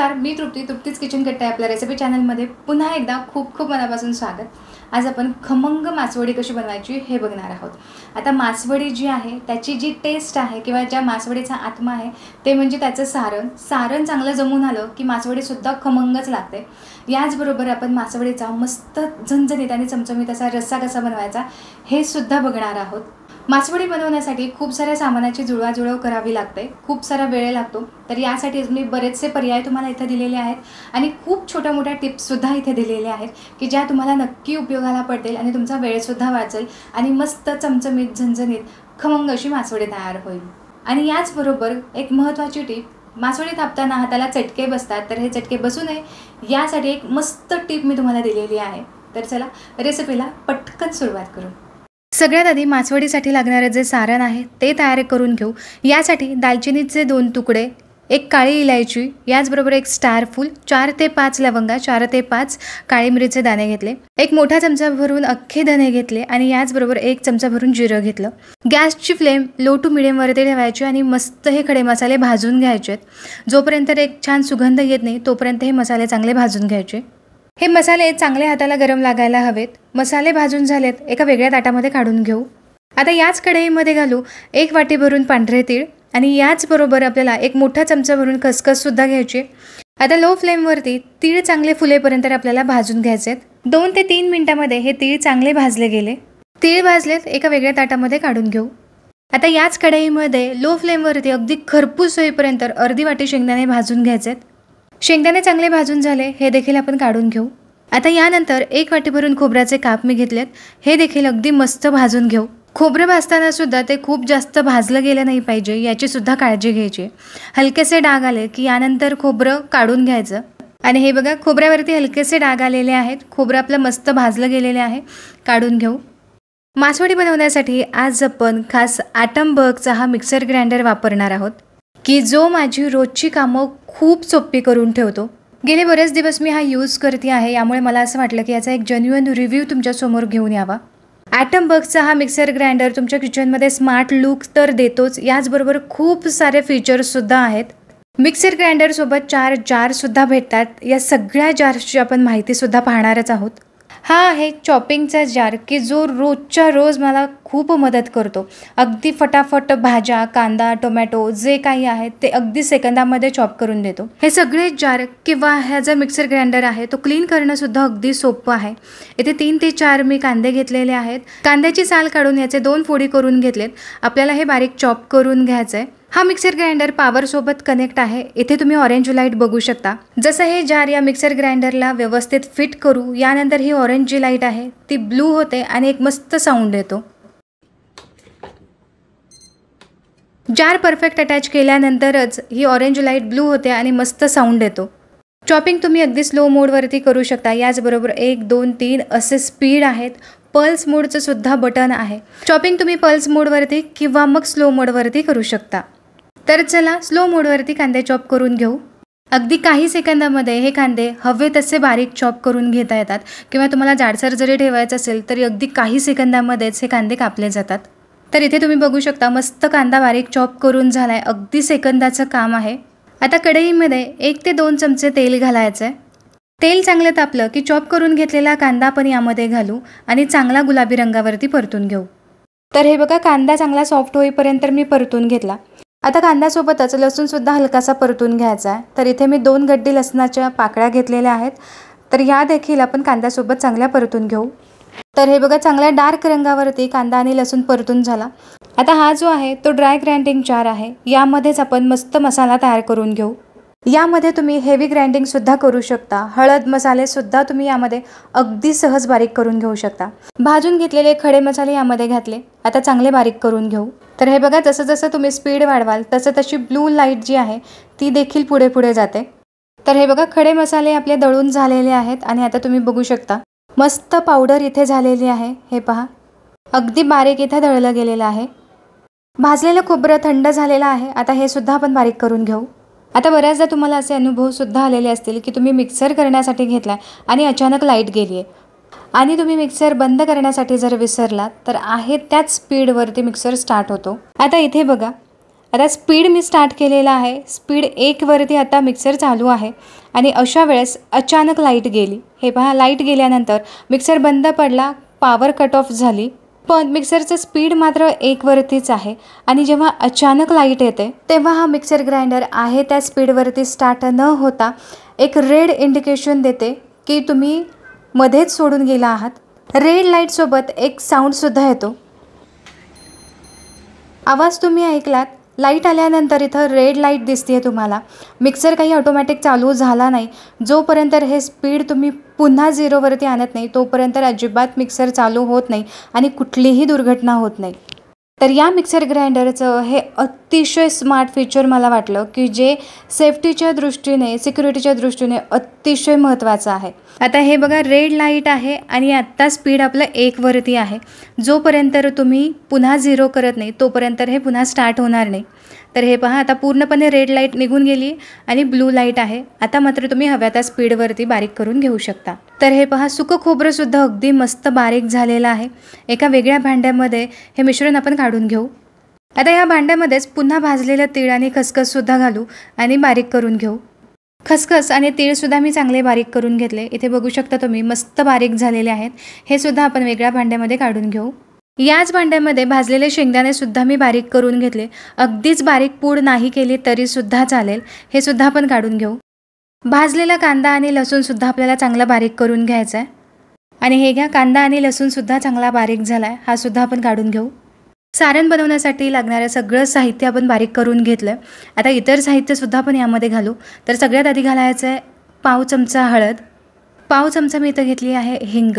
नमस्कार मी तृप्ती तृप्तीच किचन कट्टा आपल्या रेसिपी चॅनलमध्ये पुन्हा एकदा खूप खूप मनापासून स्वागत आज आपण खमंग मासवडी कशी बनवायची हे बघणार आहोत आता मासवडी जी आहे त्याची जी टेस्ट आहे किंवा ज्या मासवडीचा आत्मा आहे ते म्हणजे त्याचं सारण सारण चांगलं जमून आलं की मासवडीसुद्धा खमंगच लागते याचबरोबर आपण मासवडीचा मस्त झणझणीत आणि चमचमीत असा रस्सा कसा बनवायचा हे सुद्धा बघणार आहोत मासवडी बनवण्यासाठी खूप साऱ्या सामानाची जुळवाजुळव करावी लागते खूप सारा वेळ लागतो तर यासाठी मी बरेचसे पर्याय तुम्हाला इथं दिलेले आहेत आणि खूप छोट्या मोठ्या टिप्ससुद्धा इथे दिलेल्या आहेत की ज्या तुम्हाला नक्की उपयोगाला पडतील आणि तुमचा वेळसुद्धा वाचेल आणि मस्त चमचमीत झणझणीत खमंग अशी मासवडी तयार होईल आणि याचबरोबर एक महत्त्वाची टीप मासोळी तापताना हाताला चटके बसतात तर हे चटके बसू नये यासाठी एक मस्त टीप मी तुम्हाला दिलेली आहे तर चला रेसिपीला पटकन सुरुवात करू सगळ्यात आधी मासवडीसाठी लागणारं जे सारण आहे ते तयार करून घेऊ यासाठी दालचिनीचे दोन तुकडे एक काळी इलायची याचबरोबर एक स्टार फूल चार ते पाच लवंगा चार ते पाच काळी मिरीचे दाणे घेतले एक मोठा चमचा भरून अख्खे दाणे घेतले आणि याचबरोबर एक चमचा भरून जिरं घेतलं गॅसची फ्लेम लो टू मिडियमवरती ठेवायची आणि मस्त हे खडे मसाले भाजून घ्यायचे जोपर्यंत एक छान सुगंध येत नाही तोपर्यंत हे मसाले चांगले भाजून घ्यायचे हे मसाले चांगले हाताला गरम लागायला हवेत मसाले भाजून झालेत एका वेगळ्या ताटामध्ये काढून घेऊ आता याच कढईमध्ये घालू एक वाटी भरून पांढरे तीळ आणि याचबरोबर आपल्याला एक मोठा चमचा भरून खसखससुद्धा घ्यायची आता लो फ्लेमवरती तीळ चांगले फुलेपर्यंत आपल्याला भाजून घ्यायचे आहेत दोन ते तीन मिनटामध्ये हे तीळ चांगले भाजले गेले तीळ भाजलेत एका वेगळ्या ताटामध्ये काढून घेऊ आता याच कढईमध्ये लो फ्लेमवरती अगदी खरपूस होईपर्यंत अर्धी वाटी शेंगदाणे भाजून घ्यायचेत शेंगदाणे चांगले भाजून झाले हे देखील आपण काढून घेऊ आता यानंतर एक वाटीभरून खोबऱ्याचे काप मी घेतलेत हे देखील अगदी मस्त भाजून घेऊ खोबरं भाजताना सुद्धा ते खूप जास्त भाजलं गेलं नाही पाहिजे याची सुद्धा काळजी घ्यायची हलकेसे डाग आले की यानंतर खोबरं काढून घ्यायचं आणि हे बघा खोबऱ्यावरती हलकेसे डाग आलेले आहेत खोबरं आपलं मस्त भाजलं गेलेले आहे काढून घेऊ मासवडी बनवण्यासाठी आज आपण खास आटम हा मिक्सर ग्राइंडर वापरणार आहोत की जो माझी रोजची कामं खूप सोपी करून ठेवतो गेले बरेच दिवस मी हा यूज करते आहे यामुळे मला असं वाटलं की याचा एक जेन्युअन रिव्ह्यू तुमच्यासमोर घेऊन यावा ॲटम हा मिक्सर ग्राइंडर तुमच्या किचनमध्ये स्मार्ट लुक तर देतोच याचबरोबर खूप सारे फीचर्ससुद्धा आहेत मिक्सर ग्राइंडरसोबत चार जारसुद्धा भेटतात या सगळ्या जार्सची आपण माहितीसुद्धा पाहणारच आहोत हा आहे चॉपिंगचा जार की जो रोजच्या रोज मला खूप मदत करतो अगदी फटाफट भाज्या कांदा टोमॅटो जे काही आहे ते अगदी सेकंदामध्ये चॉप करून देतो हे सगळे जार किंवा ह्या जर मिक्सर ग्राइंडर आहे तो क्लीन करणंसुद्धा अगदी सोपं आहे इथे तीन ते चार मी कांदे घेतलेले आहेत कांद्याची साल काढून याचे दोन फोडी करून घेतलेत आपल्याला हे बारीक चॉप करून घ्यायचं आहे हा मिक्सर ग्राइंडर सोबत कनेक्ट आहे इथे तुम्ही ऑरेंज लाईट बघू शकता जसं हे जार या मिक्सर ग्राइंडरला व्यवस्थित फिट करू यानंतर ही ऑरेंज जी लाईट आहे ती ब्लू होते आणि एक मस्त साऊंड येतो जार परफेक्ट अटॅच केल्यानंतरच ही ऑरेंज लाईट ब्लू होते आणि मस्त साऊंड येतो चॉपिंग तुम्ही अगदी स्लो मोडवरती करू शकता याचबरोबर एक दोन तीन असे स्पीड आहेत पल्स मोडचं सुद्धा बटन आहे चॉपिंग तुम्ही पल्स मोडवरती किंवा मग स्लो मोडवरती करू शकता तर चला स्लो मोडवरती कांदे चॉप करून घेऊ अगदी काही सेकंदामध्ये हे कांदे हवे तसे बारीक चॉप करून घेता येतात किंवा तुम्हाला जाडसर जरी ठेवायचं असेल तरी अगदी काही सेकंदामध्येच हे कांदे कापले जातात तर इथे तुम्ही बघू शकता मस्त कांदा बारीक चॉप करून झाला आहे अगदी सेकंदाचं काम आहे आता कढईमध्ये एक ते दोन चमचे तेल घालायचं आहे तेल चांगलं तापलं की चॉप करून घेतलेला कांदा आपण यामध्ये घालू आणि चांगला गुलाबी रंगावरती परतून घेऊ तर हे बघा कांदा चांगला सॉफ्ट होईपर्यंत मी परतून घेतला आता कांद्यासोबतच लसूणसुद्धा हलकासा परतून घ्यायचा आहे तर इथे मी दोन गड्डी लसणाच्या पाकळ्या घेतलेल्या आहेत तर या देखील आपण कांद्यासोबत चांगल्या परतून घेऊ तर हे बघा चांगल्या डार्क रंगावरती कांदा आणि लसूण परतून झाला आता हा जो आहे तो ड्राय ग्राइंडिंग चार आहे यामध्येच आपण मस्त मसाला तयार करून घेऊ यामध्ये तुम्ही हेवी ग्राइंडिंगसुद्धा करू शकता हळद मसालेसुद्धा तुम्ही यामध्ये अगदी सहज बारीक करून घेऊ शकता भाजून घेतलेले खडे मसाले यामध्ये घातले आता चांगले बारीक करून घेऊ तर हे बघा जसं जसं तुम्ही स्पीड वाढवाल तसं तशी ब्लू लाईट जी आहे ती देखील पुढे पुढे जाते तर हे बघा खडे मसाले आपले दळून झालेले आहेत आणि आता तुम्ही बघू शकता मस्त पावडर इथे झालेली आहे हे पहा अगदी बारीक इथे दळलं गेलेलं आहे भाजलेलं खोबरं थंड झालेलं आहे आता हे सुद्धा आपण बारीक करून घेऊ आता बऱ्याचदा तुम्हाला असे अनुभवसुद्धा आलेले असतील की तुम्ही मिक्सर करण्यासाठी घेतला आणि अचानक लाईट गेली आहे आणि तुम्ही मिक्सर बंद करण्यासाठी जर विसरला तर आहे त्याच स्पीडवरती मिक्सर स्टार्ट होतो आता इथे बघा आता स्पीड मी स्टार्ट केलेला आहे स्पीड एकवरती आता मिक्सर चालू आहे आणि अशा वेळेस अचानक लाईट गेली हे पहा लाईट गेल्यानंतर मिक्सर बंद पडला पावर कट ऑफ झाली पण मिक्सरचं स्पीड मात्र एकवरतीच आहे आणि जेव्हा अचानक लाईट येते तेव्हा हा मिक्सर ग्राइंडर आहे त्या स्पीडवरती स्टार्ट न होता एक रेड इंडिकेशन देते की तुम्ही मध्येच सोडून गेला आहात रेड लाईटसोबत एक साऊंडसुद्धा येतो आवाज तुम्ही ऐकलात लाईट आल्यानंतर इथं रेड लाईट दिसते आहे तुम्हाला मिक्सर काही ऑटोमॅटिक चालू झाला नाही जोपर्यंत हे स्पीड तुम्ही पुन्हा झिरोवरती आणत नाही तोपर्यंत अजिबात मिक्सर चालू होत नाही आणि कुठलीही दुर्घटना होत नाही तर या मिक्सर ग्राइंडरचं हे अतिशय स्मार्ट फीचर मला वाटलं की जे सेफ्टीच्या दृष्टीने सिक्युरिटीच्या दृष्टीने अतिशय महत्त्वाचं आहे आता हे बघा रेड लाईट आहे आणि आत्ता स्पीड आपलं एकवरती आहे जोपर्यंत तुम्ही पुन्हा झिरो करत नाही तोपर्यंत हे पुन्हा स्टार्ट होणार नाही तर हे पहा आता पूर्णपणे रेड लाईट निघून गेली आणि ब्लू लाईट आहे आता मात्र तुम्ही हव्या त्या स्पीडवरती बारीक करून घेऊ शकता तर हे पहा सुकं खोबरंसुद्धा अगदी मस्त बारीक झालेलं आहे एका वेगळ्या भांड्यामध्ये हे मिश्रण आपण काढून घेऊ आता या भांड्यामध्येच पुन्हा भाजलेलं तीळ आणि खसखससुद्धा घालू आणि बारीक करून घेऊ खसखस आणि तीळसुद्धा मी चांगले बारीक करून घेतले इथे बघू शकता तुम्ही मस्त बारीक झालेले आहेत हे सुद्धा आपण वेगळ्या भांड्यामध्ये काढून घेऊ याच भांड्यामध्ये भाजलेले शेंगदाणेसुद्धा मी बारीक करून घेतले अगदीच बारीक पूड नाही केली तरीसुद्धा चालेल हे सुद्धा आपण काढून घेऊ भाजलेला कांदा आणि लसूणसुद्धा आपल्याला चांगला बारीक करून घ्यायचा आहे आणि हे घ्या कांदा आणि लसूणसुद्धा चांगला बारीक झाला आहे हा सुद्धा आपण काढून घेऊ सारण बनवण्यासाठी लागणारं सगळं साहित्य आपण बारीक करून घेतलं आहे आता इतर साहित्यसुद्धा आपण यामध्ये घालू तर सगळ्यात आधी घालायचं आहे पाव चमचा हळद पाव चमचा मी इथं घेतली आहे हिंग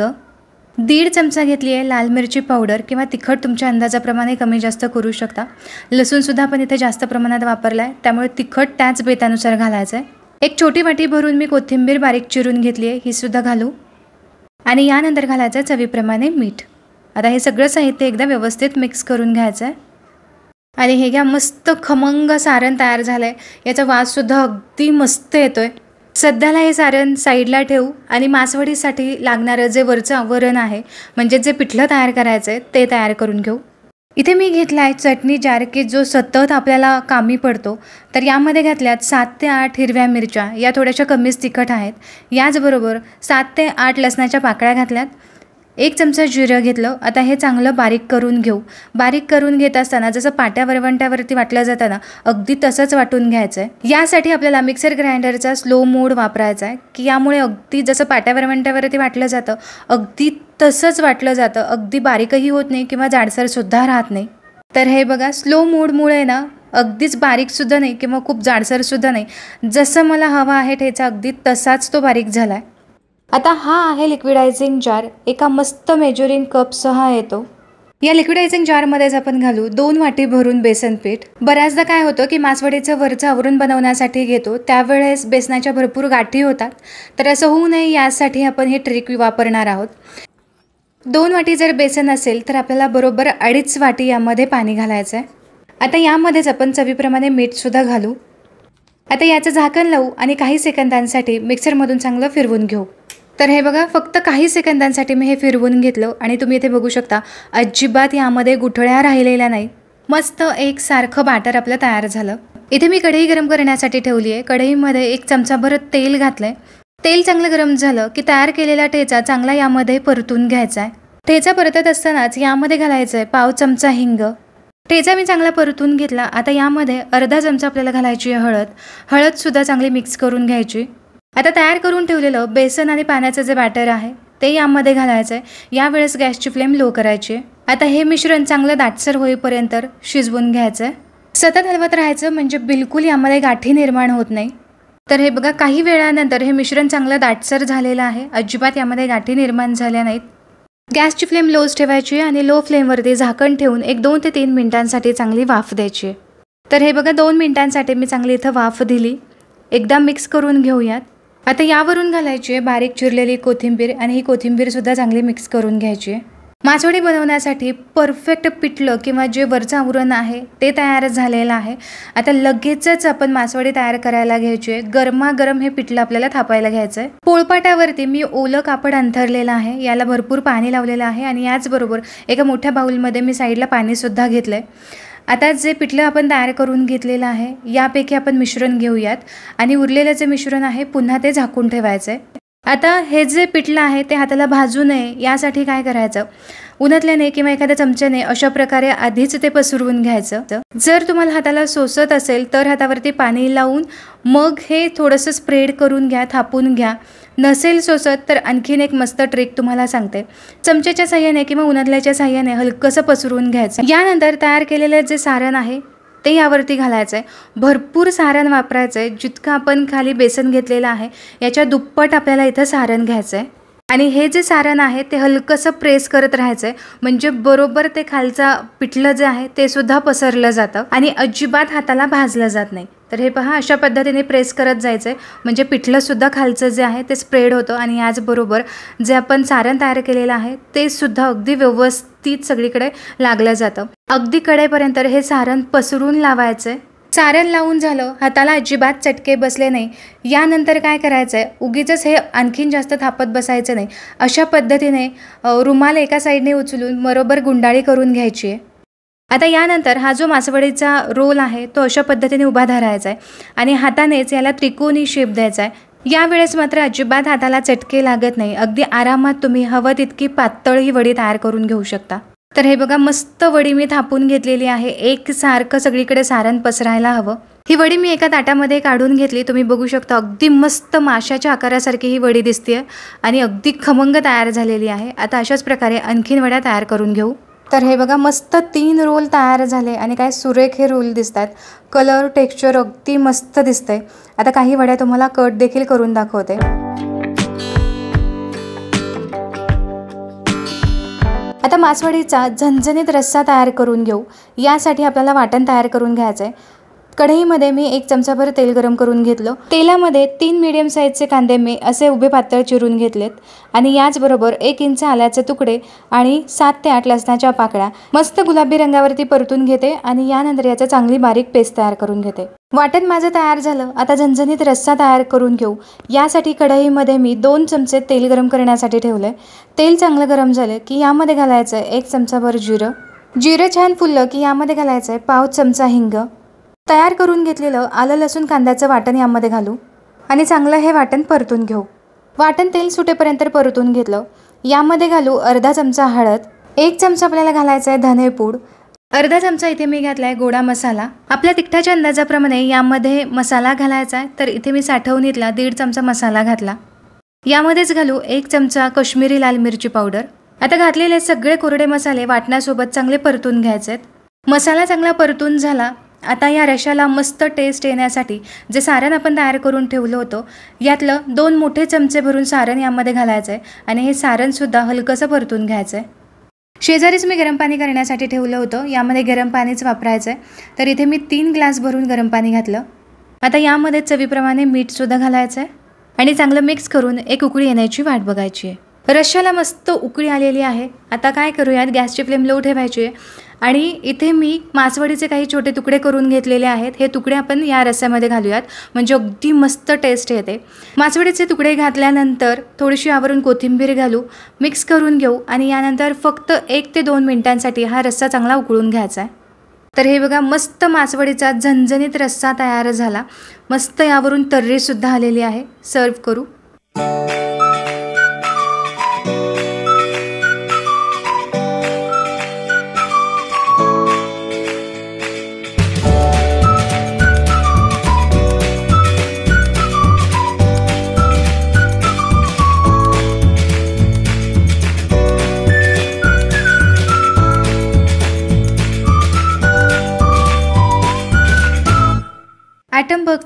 दीड चमचा घेतली आहे लाल मिरची पावडर किंवा तिखट तुमच्या अंदाजाप्रमाणे कमी जास्त करू शकता लसूणसुद्धा आपण इथे जास्त प्रमाणात वापरला आहे त्यामुळे तिखट त्याच बेतानुसार घालायचं आहे एक छोटी वाटी भरून मी कोथिंबीर बारीक चिरून घेतली आहे ही सुद्धा घालू आणि यानंतर घालायचं चवीप्रमाणे मीठ आता हे सगळं साहित्य एकदा व्यवस्थित मिक्स करून घ्यायचं आहे आणि हे घ्या मस्त खमंग सारण तयार झालं आहे याचा वाससुद्धा अगदी मस्त येतो आहे सध्याला हे सारण साईडला ठेवू आणि मासवडीसाठी लागणारं जे वरचं आवरण आहे म्हणजे जे पिठलं तयार करायचं आहे ते तयार करून घेऊ इथे मी घेतला आहे चटणी जार की जो सतत आपल्याला कामी पडतो तर यामध्ये घातल्यात सात ते आठ हिरव्या मिरच्या या थोड्याशा कमीच तिखट आहेत याचबरोबर सात ते आठ लसणाच्या पाकळ्या घातल्यात एक चमचा जिरं घेतलं आता हे चांगलं बारीक करून घेऊ बारीक करून घेत असताना जसं पाट्या वरवंट्यावरती वाटलं जाताना ना अगदी तसंच वाटून घ्यायचं आहे यासाठी आपल्याला मिक्सर ग्राइंडरचा स्लो मोड वापरायचा आहे की यामुळे अगदी जसं पाट्या वरवंट्यावरती वाटलं जातं अगदी तसंच वाटलं जातं अगदी बारीकही होत नाही किंवा जाडसरसुद्धा राहत नाही तर हे बघा स्लो मूडमुळे ना अगदीच बारीकसुद्धा नाही किंवा खूप जाडसरसुद्धा नाही जसं मला हवा आहे ठेचा अगदी तसाच तो बारीक झाला आहे आता हा आहे लिक्विडायझिंग जार एका मस्त मेजरिंग कपसह हा येतो या लिक्विडायझिंग जारमध्येच आपण घालू दोन वाटी भरून बेसन पीठ बऱ्याचदा काय होतं की मासवडीचं वरचं आवरून बनवण्यासाठी घेतो त्यावेळेस बेसनाच्या भरपूर गाठी होतात तर असं होऊ नये यासाठी आपण ही ट्रिक वापरणार आहोत दोन वाटी जर बेसन असेल तर आपल्याला बरोबर अडीच वाटी यामध्ये पाणी घालायचं आहे आता यामध्येच आपण चवीप्रमाणे मीठसुद्धा घालू आता याचं झाकण लावू आणि काही सेकंदांसाठी मिक्सरमधून चांगलं फिरवून घेऊ तर हे बघा फक्त काही सेकंदांसाठी मी हे फिरवून घेतलं आणि तुम्ही इथे बघू शकता अजिबात यामध्ये गुठळ्या राहिलेल्या नाही मस्त एक सारखं बॅटर आपलं तयार झालं इथे मी कढई गरम करण्यासाठी ठेवली आहे कढईमध्ये एक चमचाभर तेल घातलं आहे तेल चांगलं गरम झालं की तयार केलेला ठेचा चांगला यामध्ये परतून घ्यायचा आहे ठेचा परतत असतानाच यामध्ये घालायचं आहे पाव चमचा हिंग ठेचा मी चांगला परतून घेतला आता यामध्ये अर्धा चमचा आपल्याला घालायची आहे हळद हळदसुद्धा चांगली मिक्स करून घ्यायची आता तयार करून ठेवलेलं बेसन आणि पाण्याचं जे बॅटर आहे ते यामध्ये घालायचं आहे यावेळेस गॅसची फ्लेम लो करायची आता हे मिश्रण चांगलं दाटसर होईपर्यंत शिजवून घ्यायचं आहे सतत हलवत राहायचं म्हणजे बिलकुल यामध्ये गाठी निर्माण होत नाही तर हे बघा काही वेळानंतर हे मिश्रण चांगलं दाटसर झालेलं आहे अजिबात यामध्ये गाठी निर्माण झाल्या नाहीत गॅसची फ्लेम लोज ठेवायची आहे आणि लो फ्लेमवरती झाकण ठेवून एक दोन ते तीन मिनिटांसाठी चांगली वाफ द्यायची तर हे बघा दोन मिनिटांसाठी मी चांगली इथं वाफ दिली एकदा मिक्स करून घेऊयात आता यावरून घालायची आहे बारीक चिरलेली कोथिंबीर आणि ही कोथिंबीरसुद्धा चांगली मिक्स करून घ्यायची आहे मासवडी बनवण्यासाठी परफेक्ट पिठलं किंवा जे वरचं आवरण आहे ते तयार झालेलं आहे आता लगेचच आपण मासवडी तयार करायला घ्यायची आहे गरमागरम हे पिठलं आपल्याला थापायला घ्यायचं आहे पोळपाटावरती मी ओलं कापड अंथरलेलं आहे याला भरपूर पाणी लावलेलं आहे आणि याचबरोबर एका मोठ्या बाऊलमध्ये मी साईडला पाणीसुद्धा घेतलं आहे आता जे पिठलं आपण तयार करून घेतलेलं आहे यापैकी आपण मिश्रण घेऊयात आणि उरलेलं जे मिश्रण आहे पुन्हा ते झाकून ठेवायचं आहे आता हे जे पिठलं आहे ते हाताला भाजू नये यासाठी काय करायचं उन्हातल्याने किंवा एखाद्या चमच्याने अशा प्रकारे आधीच ते पसरवून घ्यायचं जर तुम्हाला हाताला सोसत असेल तर हातावरती पाणी लावून मग हे थोडंसं स्प्रेड करून घ्या थापून घ्या नसेल सोसत तर आणखीन एक मस्त ट्रिक तुम्हाला सांगते चमच्याच्या सहाय्याने किंवा उन्हातल्याच्या सहाय्याने हलकंसं पसरवून घ्यायचं यानंतर तयार केलेलं जे सारण आहे ते यावरती घालायचं आहे भरपूर सारण वापरायचं आहे जितकं आपण खाली बेसन घेतलेलं आहे याच्या दुप्पट आपल्याला इथं सारण घ्यायचं आहे आणि हे जे सारण आहे ते हलकंसं प्रेस करत राहायचं आहे म्हणजे बरोबर ते खालचा पिठलं जे आहे ते सुद्धा पसरलं जातं आणि अजिबात हाताला भाजलं जात नाही तर हे पहा अशा पद्धतीने प्रेस करत जायचं आहे म्हणजे पिठलंसुद्धा खालचं जे आहे ते स्प्रेड होतं आणि याचबरोबर जे आपण सारण तयार केलेलं आहे ते सुद्धा अगदी व्यवस्थित सगळीकडे लागलं जातं अगदी कडेपर्यंत हे सारण पसरून लावायचं आहे सारण लावून झालं हाताला अजिबात चटके बसले नाही यानंतर काय करायचं आहे उगीचंच हे आणखीन जास्त थापत बसायचं नाही अशा पद्धतीने रुमाल एका साईडने उचलून बरोबर गुंडाळी करून घ्यायची आहे आता यानंतर हा जो मासवडीचा रोल आहे तो अशा पद्धतीने उभा धरायचा आहे आणि हातानेच याला त्रिकोणी शेप द्यायचा आहे यावेळेस मात्र अजिबात हाताला चटके लागत नाही अगदी आरामात तुम्ही हवं तितकी पातळ ही वडी तयार करून घेऊ शकता तर हे बघा मस्त वडी मी थापून घेतलेली आहे एक सारखं सगळीकडे सारण पसरायला हवं ही वडी मी एका ताटामध्ये काढून घेतली तुम्ही बघू शकता अगदी मस्त माशाच्या आकारासारखी ही वडी दिसते आणि अगदी खमंग तयार झालेली आहे आता अशाच प्रकारे आणखीन वड्या तयार करून घेऊ तर हे बघा मस्त तीन रोल तयार झाले आणि काय सुरेख हे रोल दिसतात कलर टेक्स्चर अगदी मस्त दिसतंय आता काही वड्या तुम्हाला कट देखील करून दाखवते आता मासवडीचा झणझणीत रस्सा तयार करून घेऊ यासाठी आपल्याला वाटण तयार करून घ्यायचं आहे कढईमध्ये मी एक चमचाभर तेल गरम करून घेतलं तेलामध्ये तीन मीडियम साईजचे कांदे मी असे उभे पातळ चिरून घेतलेत आणि याचबरोबर एक इंच आल्याचे तुकडे आणि सात ते आठ लसणाच्या पाकळ्या मस्त गुलाबी रंगावरती परतून घेते आणि यानंतर याचा चांगली बारीक पेस्ट तयार करून घेते वाटण माझं तयार झालं आता झणझणीत रस्सा तयार करून घेऊ यासाठी कढईमध्ये मी दोन चमचे तेल गरम करण्यासाठी ठेवलं तेल चांगलं गरम झालं की यामध्ये घालायचं आहे एक चमचाभर जिरं जिरं छान फुललं की यामध्ये घालायचं आहे पाव चमचा हिंग तयार करून घेतलेलं आलं लसूण कांद्याचं वाटण यामध्ये घालू आणि चांगलं हे वाटण परतून घेऊ वाटण तेल सुटेपर्यंत परतून घेतलं यामध्ये घालू अर्धा चमचा हळद एक चमचा आपल्याला घालायचा आहे धनेपूड अर्धा चमचा इथे मी घातला आहे गोडा मसाला आपल्या तिखटाच्या अंदाजाप्रमाणे यामध्ये मसाला घालायचा आहे तर इथे मी साठवून घेतला दीड चमचा मसाला घातला यामध्येच घालू एक चमचा कश्मीरी लाल मिरची पावडर आता घातलेले सगळे कोरडे मसाले वाटण्यासोबत चांगले परतून घ्यायचे आहेत मसाला चांगला परतून झाला आता या रशाला मस्त टेस्ट येण्यासाठी जे सारण आपण तयार करून ठेवलं होतं यातलं दोन मोठे चमचे भरून सारण यामध्ये घालायचं आहे आणि हे सारणसुद्धा हलकंसं परतून घ्यायचं आहे शेजारीच मी गरम पाणी करण्यासाठी ठेवलं होतं यामध्ये गरम पाणीच वापरायचं आहे तर इथे मी तीन ग्लास भरून गरम पाणी घातलं आता यामध्ये चवीप्रमाणे मीठसुद्धा घालायचं आहे आणि चांगलं मिक्स करून एक उकळी येण्याची वाट बघायची आहे रस्शाला मस्त उकळी आलेली आहे आता काय करूयात गॅसची फ्लेम लो ठेवायची आहे आणि इथे मी मासवडीचे काही छोटे तुकडे करून घेतलेले आहेत हे तुकडे आपण या रस्स्यामध्ये घालूयात म्हणजे अगदी मस्त टेस्ट येते मासवडीचे तुकडे घातल्यानंतर थोडीशी आवरून कोथिंबीर घालू मिक्स करून घेऊ आणि यानंतर फक्त एक ते दोन मिनिटांसाठी हा रस्सा चांगला उकळून घ्यायचा आहे तर हे बघा मस्त मासवडीचा झणझणीत रस्सा तयार झाला मस्त यावरून तर्रीसुद्धा आलेली आहे सर्व करू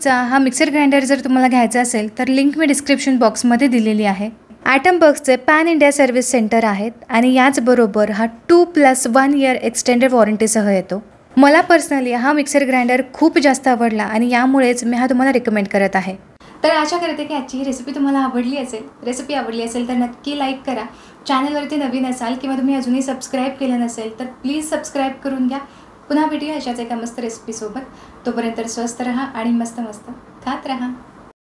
हा मिक्सर ग्राइंडर जर तुम्हाला घ्यायचा असेल तर लिंक मी डिस्क्रिप्शन बॉक्समध्ये दिलेली आहे ॲटम बक्सचे पॅन इंडिया सर्व्हिस सेंटर आहेत आणि याचबरोबर हा two plus one year extended वॉरंटीसह येतो मला पर्सनली हा मिक्सर ग्राइंडर खूप जास्त आवडला आणि यामुळेच मी हा तुम्हाला रिकमेंड करत आहे तर आशा करते की आजची ही रेसिपी तुम्हाला आवडली असेल रेसिपी आवडली असेल तर नक्की लाईक करा चॅनलवरती नवीन असाल किंवा तुम्ही अजूनही सबस्क्राईब केलं नसेल तर प्लीज सबस्क्राईब करून घ्या पुन्हा भेटूया अशाच एका मस्त रेसिपीसोबत तोपर्यंत स्वस्त रहा आणि मस्त मस्त खात रहा